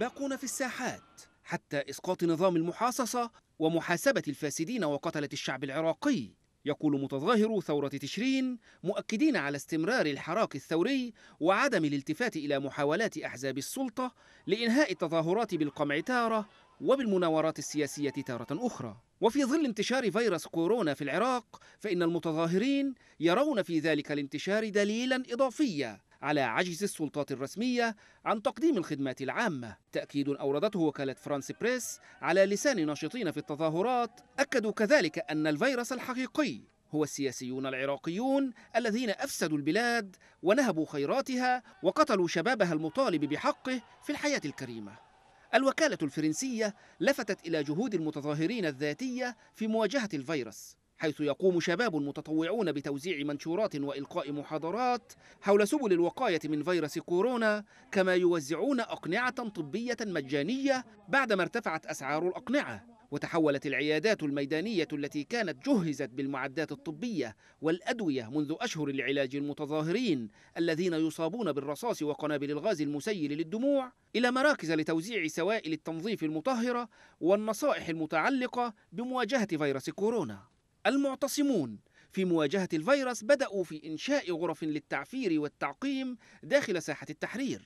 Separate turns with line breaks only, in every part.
باقون في الساحات حتى إسقاط نظام المحاصصة ومحاسبة الفاسدين وقتلة الشعب العراقي يقول متظاهرو ثورة تشرين مؤكدين على استمرار الحراك الثوري وعدم الالتفات إلى محاولات أحزاب السلطة لإنهاء التظاهرات بالقمع تارة وبالمناورات السياسية تارة أخرى وفي ظل انتشار فيروس كورونا في العراق فإن المتظاهرين يرون في ذلك الانتشار دليلا إضافيا على عجز السلطات الرسمية عن تقديم الخدمات العامة تأكيد أوردته وكالة فرانس بريس على لسان ناشطين في التظاهرات أكدوا كذلك أن الفيروس الحقيقي هو السياسيون العراقيون الذين أفسدوا البلاد ونهبوا خيراتها وقتلوا شبابها المطالب بحقه في الحياة الكريمة الوكالة الفرنسية لفتت إلى جهود المتظاهرين الذاتية في مواجهة الفيروس حيث يقوم شباب متطوعون بتوزيع منشورات والقاء محاضرات حول سبل الوقايه من فيروس كورونا كما يوزعون اقنعه طبيه مجانيه بعدما ارتفعت اسعار الاقنعه وتحولت العيادات الميدانيه التي كانت جهزت بالمعدات الطبيه والادويه منذ اشهر لعلاج المتظاهرين الذين يصابون بالرصاص وقنابل الغاز المسيل للدموع الى مراكز لتوزيع سوائل التنظيف المطهره والنصائح المتعلقه بمواجهه فيروس كورونا المعتصمون في مواجهة الفيروس بدأوا في إنشاء غرف للتعفير والتعقيم داخل ساحة التحرير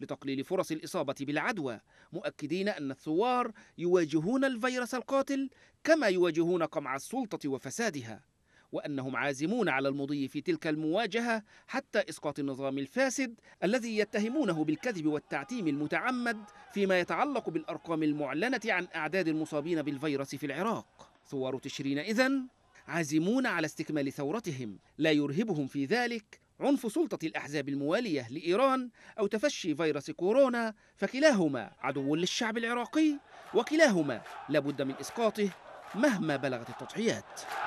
لتقليل فرص الإصابة بالعدوى مؤكدين أن الثوار يواجهون الفيروس القاتل كما يواجهون قمع السلطة وفسادها وأنهم عازمون على المضي في تلك المواجهة حتى إسقاط النظام الفاسد الذي يتهمونه بالكذب والتعتيم المتعمد فيما يتعلق بالأرقام المعلنة عن أعداد المصابين بالفيروس في العراق ثوار تشرين إذن عازمون على استكمال ثورتهم لا يرهبهم في ذلك عنف سلطة الأحزاب الموالية لإيران أو تفشي فيروس كورونا فكلاهما عدو للشعب العراقي وكلاهما لابد من إسقاطه مهما بلغت التضحيات